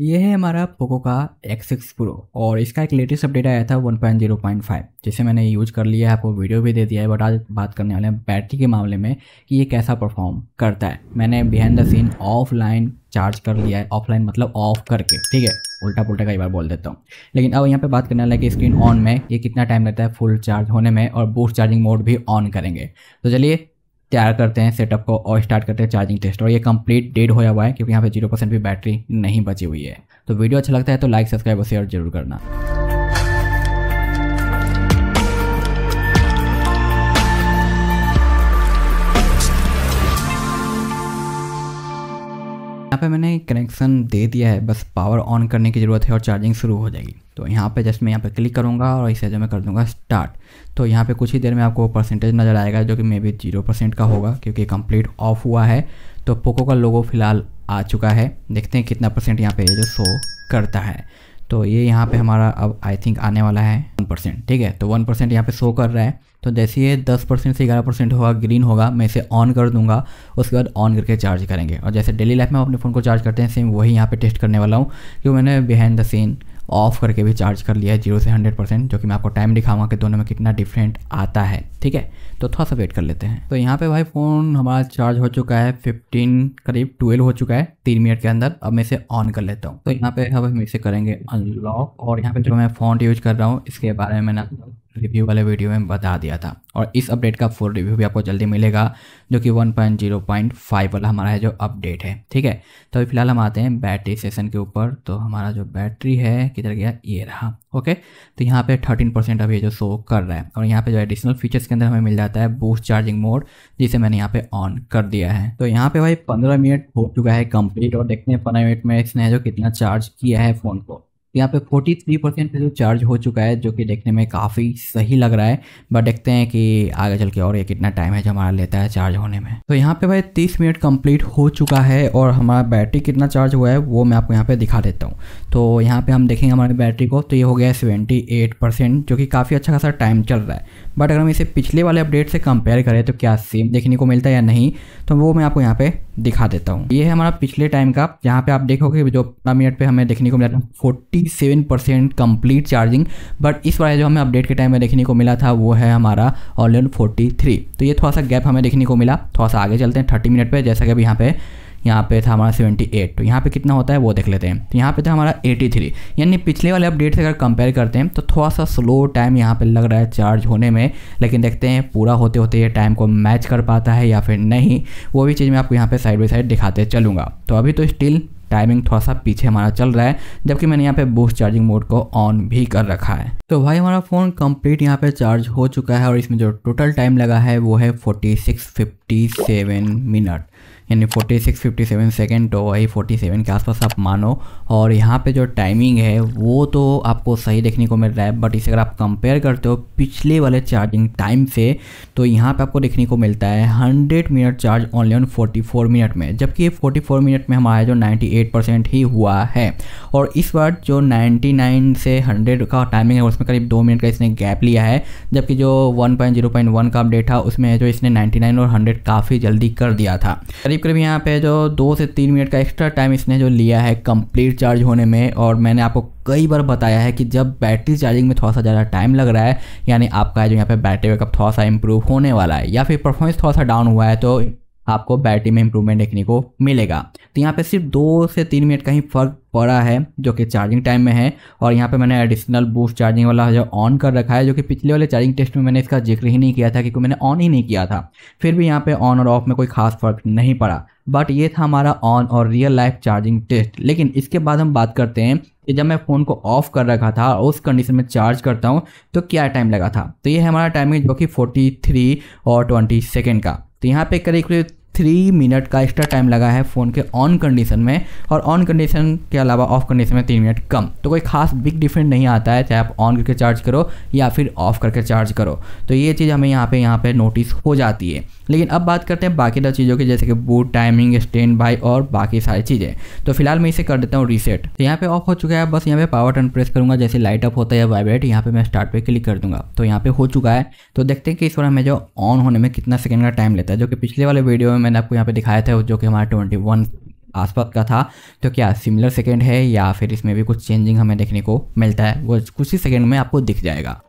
ये है हमारा पोको का X6 Pro प्रो और इसका एक लेटेस्ट अपडेट आया था 1.0.5 जिसे मैंने यूज कर लिया है आपको वीडियो भी दे दिया है बट आज बात करने वाले हैं बैटरी के मामले में कि ये कैसा परफॉर्म करता है मैंने behind the scene offline charge कर लिया है ऑफलाइन मतलब ऑफ करके ठीक है उल्टा पुल्टा कई बार बोल देता हूँ लेकिन अब यहाँ पे बात करने वाला है कि स्क्रीन ऑन में ये कितना टाइम लेता है फुल चार्ज होने में और बूस्ट चार्जिंग मोड भी ऑन करेंगे तो चलिए तैयार करते हैं सेटअप को और स्टार्ट करते हैं चार्जिंग टेस्ट और ये कंप्लीट डेड होया हुआ है क्योंकि यहाँ पे जीरो परसेंट भी बैटरी नहीं बची हुई है तो वीडियो अच्छा लगता है तो लाइक सब्सक्राइब और शेयर जरूर करना यहाँ पे मैंने कनेक्शन दे दिया है बस पावर ऑन करने की ज़रूरत है और चार्जिंग शुरू हो जाएगी तो यहाँ पे जस्ट मैं यहाँ पे क्लिक करूँगा और इसे जो मैं कर दूँगा स्टार्ट तो यहाँ पे कुछ ही देर में आपको परसेंटेज नज़र आएगा जो कि मे बी जीरो परसेंट का होगा क्योंकि कंप्लीट ऑफ हुआ है तो पोको का लोगो फिलहाल आ चुका है देखते हैं कितना परसेंट यहाँ पे जो शो करता है तो ये यहाँ पे हमारा अब आई थिंक आने वाला है वन परसेंट ठीक है तो वन परसेंट यहाँ पर शो कर रहा है तो जैसे ये दस परसेंट से ग्यारह परसेंट होगा ग्रीन होगा मैं इसे ऑन कर दूंगा उसके बाद ऑन करके चार्ज करेंगे और जैसे डेली लाइफ में अपने फ़ोन को चार्ज करते हैं सेम वही यहाँ पे टेस्ट करने वाला हूँ क्योंकि मैंने बिहाइंड द सीन ऑफ करके भी चार्ज कर लिया है जीरो से हंड्रेड परसेंट जो कि मैं आपको टाइम दिखाऊंगा कि दोनों में कितना डिफरेंट आता है ठीक है तो थोड़ा सा वेट कर लेते हैं तो यहाँ पे भाई फ़ोन हमारा चार्ज हो चुका है फिफ्टीन करीब ट्वेल्व हो चुका है तीन मिनट के अंदर अब मैं इसे ऑन कर लेता हूँ तो यहाँ पे हम इसे करेंगे अनलॉक और यहाँ पे जो मैं फ़ोन यूज़ कर रहा हूँ इसके बारे में मैंने रिव्यू वाले वीडियो में बता दिया था और इस अपडेट का फुल रिव्यू भी आपको जल्दी मिलेगा जो कि 1.0.5 वाला हमारा है जो अपडेट है ठीक है तो अभी फिलहाल हम आते हैं बैटरी सेशन के ऊपर तो हमारा जो बैटरी है किधर गया ये रहा ओके तो यहाँ पे 13 परसेंट अभी जो शो कर रहा है और यहाँ पे जो एडिशनल फीचर्स के अंदर हमें मिल जाता है बूस्ट चार्जिंग मोड जिसे मैंने यहाँ पे ऑन कर दिया है तो यहाँ पे भाई पंद्रह मिनट हो चुका है कम्प्लीट और देखते हैं पंद्रह मिनट में इसने जो कितना चार्ज किया है फ़ोन को यहाँ पे 43 परसेंट पे जो चार्ज हो चुका है जो कि देखने में काफ़ी सही लग रहा है बट देखते हैं कि आगे चल के और ये कितना टाइम है जो हमारा लेता है चार्ज होने में तो यहाँ पे भाई 30 मिनट कंप्लीट हो चुका है और हमारा बैटरी कितना चार्ज हुआ है वो मैं आपको यहाँ पे दिखा देता हूँ तो यहाँ पर हम देखेंगे हमारी बैटरी को तो ये हो गया सेवेंटी जो कि काफ़ी अच्छा खासा टाइम चल रहा है बट अगर हम इसे पिछले वाले अपडेट से कंपेयर करें तो क्या सेम देखने को मिलता है या नहीं तो वो मैं आपको यहाँ पर दिखा देता हूँ ये है हमारा पिछले टाइम का यहाँ पर आप देखोगे जो पंद्रह मिनट पर हमें देखने को मिला था forty seven percent complete charging but इस बार जो हमें अपडेट के टाइम में देखने को मिला था वो है हमारा ऑनलाइन फोर्टी थ्री तो ये थोड़ा सा गैप हमें देखने को मिला थोड़ा सा आगे चलते हैं थर्टी मिनट पर जैसा कि अभी यहाँ पे यहाँ पे था हमारा 78 तो यहाँ पे कितना होता है वो देख लेते हैं तो यहाँ पे था हमारा 83 यानी पिछले वाले अपडेट से अगर कंपेयर करते हैं तो थोड़ा सा स्लो टाइम यहाँ पे लग रहा है चार्ज होने में लेकिन देखते हैं पूरा होते होते ये टाइम को मैच कर पाता है या फिर नहीं वो भी चीज़ मैं आपको यहाँ पर साइड बाई साइड दिखाते चलूँगा तो अभी तो स्टिल टाइमिंग थोड़ा सा पीछे हमारा चल रहा है जबकि मैंने यहाँ पे बूस्ट चार्जिंग मोड को ऑन भी कर रखा है तो भाई हमारा फ़ोन कंप्लीट यहाँ पे चार्ज हो चुका है और इसमें जो टोटल टाइम लगा है वो है forty six fifty seven minute यानी 46 57 सेकेंड तो वही 47 के आसपास आप मानो और यहाँ पे जो टाइमिंग है वो तो आपको सही देखने को मिल रहा है बट इसे अगर आप कंपेयर करते हो पिछले वाले चार्जिंग टाइम से तो यहाँ पे आपको देखने को मिलता है 100 minute charge only on 44 minute में जबकि 44 मिनट में हमारा जो 98 परसेंट ही हुआ है और इस बार जो नाइन्टी से हंड्रेड का टाइमिंग है उसमें करीब दो मिनट का इसने गैप लिया है जबकि जो वन का अपडेट था उसमें जो इसने नाइन्टी और हंड्रेड काफ़ी जल्दी कर दिया था करीब करीब यहाँ पे जो दो से तीन मिनट का एक्स्ट्रा टाइम इसने जो लिया है कंप्लीट चार्ज होने में और मैंने आपको कई बार बताया है कि जब बैटरी चार्जिंग में थोड़ा सा ज़्यादा टाइम लग रहा है यानी आपका जो यहाँ पे बैटरी बैकअप थोड़ा सा इंप्रूव होने वाला है या फिर परफॉर्मेंस थोड़ा सा डाउन हुआ है तो आपको बैटरी में इंप्रूवमेंट देखने को मिलेगा तो यहाँ पे सिर्फ दो से तीन मिनट का ही फर्क पड़ा है जो कि चार्जिंग टाइम में है और यहाँ पे मैंने एडिशनल बूस्ट चार्जिंग वाला जो ऑन कर रखा है जो कि पिछले वाले चार्जिंग टेस्ट में मैंने इसका जिक्र ही नहीं किया था क्योंकि मैंने ऑन ही नहीं किया था फिर भी यहाँ पे ऑन और ऑफ में कोई खास फर्क नहीं पड़ा बट ये था हमारा ऑन और रियल लाइफ चार्जिंग टेस्ट लेकिन इसके बाद हम बात करते हैं कि जब मैं फ़ोन को ऑफ कर रखा था और उस कंडीशन में चार्ज करता हूँ तो क्या टाइम लगा था तो ये हमारा टाइमिंग जो कि फोर्टी और ट्वेंटी सेकेंड का तो यहाँ पे करीब करीब थ्री मिनट का एक्स्ट्रा टाइम लगा है फ़ोन के ऑन कंडीशन में और ऑन कंडीशन के अलावा ऑफ कंडीशन में तीन मिनट कम तो कोई खास बिग डिफरेंट नहीं आता है चाहे आप ऑन करके चार्ज करो या फिर ऑफ करके चार्ज करो तो ये चीज़ हमें यहाँ पे यहाँ पे नोटिस हो जाती है लेकिन अब बात करते हैं बाकी दो चीज़ों की जैसे कि बूट टाइमिंग स्टैंड बाई और बाकी सारी चीज़ें तो फिलहाल मैं इसे कर देता हूँ रीसेट तो यहाँ पे ऑफ हो चुका है बस यहाँ पे पावर टर्न प्रेस करूँगा जैसे लाइट अप होता है या वाइब्रेट यहाँ पे मैं स्टार्ट पे क्लिक कर दूंगा तो यहाँ पे हो चुका है तो देखते हैं कि इस बार हमें जो ऑन होने में कितना सेकंड का टाइम लेता है जो कि पिछले वाले वीडियो में मैंने आपको यहाँ पे दिखाया था जो कि हमारा ट्वेंटी वन आसपास का था तो क्या सिमिलर सेकेंड है या फिर इसमें भी कुछ चेंजिंग हमें देखने को मिलता है वो कुछ ही सेकेंड में आपको दिख जाएगा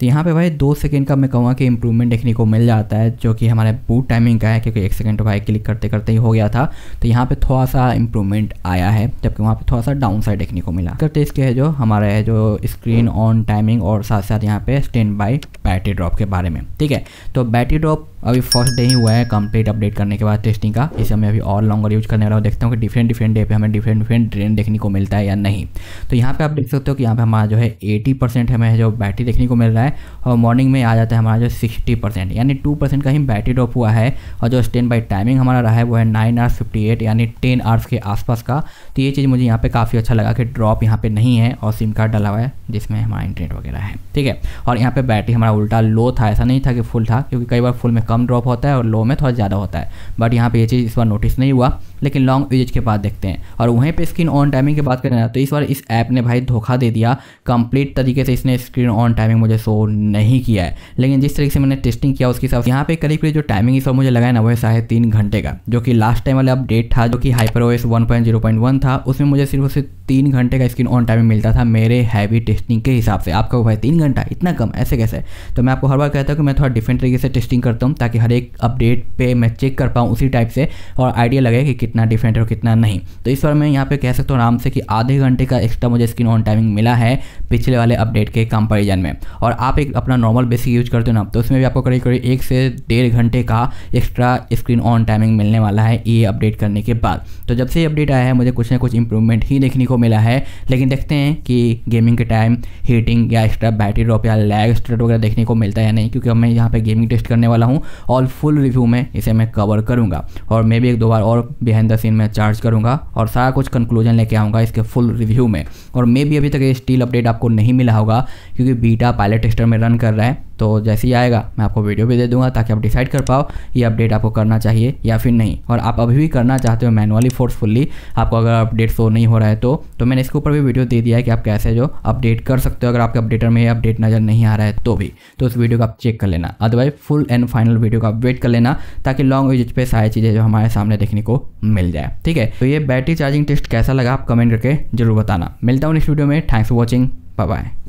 तो यहाँ पे भाई दो सेकेंड का मैं कहूँगा कि इम्प्रूवमेंट देखने को मिल जाता है जो कि हमारे बूट टाइमिंग का है क्योंकि एक सेकेंड तो भाई क्लिक करते करते ही हो गया था तो यहाँ पे थोड़ा सा इम्प्रूवमेंट आया है जबकि वहाँ पे थोड़ा सा डाउन साइड देखने को मिला करते इसके है जो हमारा है जो स्क्रीन ऑन टाइमिंग और साथ साथ यहाँ पे स्टैंड बाई बैटरी ड्रॉप के बारे में ठीक है तो बैटरी ड्रॉप अभी फर्स्ट डे ही हुआ है कंप्लीट अपडेट करने के बाद टेस्टिंग का इसे मैं अभी और लॉन्गर यूज करने वाला हूँ देखता हूँ कि डिफरेंट डिफरेंट डे पे हमें डिफरेंट डिफरेंट ड्रेन देखने को मिलता है या नहीं तो यहाँ पे आप देख सकते हो कि यहाँ पे हमारा जो है एटी परसेंट हमें जो बैटरी देखने को मिल रहा है और मॉर्निंग में आ जाता है हमारा जो सिक्सटी परसेंट यानी टू परसेंट का ही बैटरी ड्रॉप हुआ है और जो स्टैंड बाई टाइमिंग हमारा रहा है वो है नाइन आवर्स फिफ्टी एट यानी टेन आवर्स के आसपास का तो ये चीज़ मुझे यहाँ पर काफ़ी अच्छा लगा कि ड्रॉप यहाँ पर नहीं है और सिम कार्ड डाला हुआ है जिसमें हमारा इंटरनेट वगैरह है ठीक है और यहाँ पर बैटरी हमारा उल्टा लो था ऐसा नहीं था कि फुल था क्योंकि कई बार फुल में कम ड्रॉप होता है और लो में थोड़ा ज़्यादा होता है बट यहाँ पे ये चीज़ इस बार नोटिस नहीं हुआ लेकिन लॉन्ग यूजेज के बाद देखते हैं और वहीं पे स्क्रीन ऑन टाइमिंग की बात करें तो इस बार इस ऐप ने भाई धोखा दे दिया कंप्लीट तरीके से इसने स्क्रीन ऑन टाइमिंग मुझे शो नहीं किया है लेकिन जिस तरीके से मैंने टेस्टिंग किया उसके हिसाब यहाँ पे करीब करीब जो टाइमिंग इस बार मुझे लगाया ना वह है तीन घंटे का जो कि लास्ट टाइम वाला अपडेट था जो कि हाइपर ओएस वन था उसमें मुझे सिर्फ उसे तीन घंटे का स्क्रीन ऑन टाइमिंग मिलता था मेरे हैवी टेस्टिंग के हिसाब से आपका भाई तीन घंटा इतना कम ऐसे कैसे तो मैं आपको हर बार कहता हूँ कि मैं थोड़ा डिफरेंट तरीके से टेस्टिंग करता हूँ ताकि हर एक अपडेट पे मैं चेक कर पाऊँ उसी टाइप से और आइडिया लगे कि कितना डिफरेंट है और कितना नहीं तो इस बार मैं यहाँ पे कह सकता हूँ आराम से कि आधे घंटे का एक्स्ट्रा मुझे स्क्रीन ऑन टाइमिंग मिला है पिछले वाले अपडेट के कंपेरिजन में और आप एक अपना नॉर्मल बेसिक यूज करते हो ना तो उसमें भी आपको करीब करीब एक से डेढ़ घंटे का एक्स्ट्रा स्क्रीन ऑन टाइमिंग मिलने वाला है ये अपडेट करने के बाद तो जब से ये अपडेट आया है मुझे कुछ ना कुछ इंप्रूवमेंट ही देखने को मिला है लेकिन देखते हैं कि गेमिंग के टाइम हीटिंग या एक्स्ट्रा बैटरी ड्रॉप या लैग स्टेट वगैरह देखने देखने को मिलता है या नहीं क्योंकि मैं यहाँ पे गेमिंग टेस्ट करने वाला हूँ और फुल रिव्यू में इसे मैं कवर करूँगा और मे भी एक दो बार और बिहाइंड द सीन में चार्ज करूँगा और सारा कुछ कंक्लूजन लेके आऊँगा इसके फुल रिव्यू में और मे भी अभी तक ये स्टील अपडेट आपको नहीं मिला होगा क्योंकि बीटा पायलट टेस्टर में रन कर रहा है तो जैसे ही आएगा मैं आपको वीडियो भी दे दूंगा ताकि आप डिसाइड कर पाओ ये अपडेट आपको करना चाहिए या फिर नहीं और आप अभी भी करना चाहते हो मैनुअली फोर्सफुल्ली आपको अगर अपडेट शो नहीं हो रहा है तो तो मैंने इसके ऊपर भी वीडियो दे दिया है कि आप कैसे जो अपडेट कर सकते हो अगर आपके अपडेटर में अपडेट नज़र नहीं आ रहा है तो भी तो उस वीडियो को आप चेक कर लेना otherwise full and final video को आप वेट कर लेना ताकि लॉन्ग यूज पर सारी चीज़ें जो हमारे सामने देखने को मिल जाए ठीक है तो ये बैटरी चार्जिंग टेस्ट कैसा लगा आप कमेंट करके जरूर बताना मिलता हूँ इस वीडियो में थैंक्स फॉर वॉचिंग बाय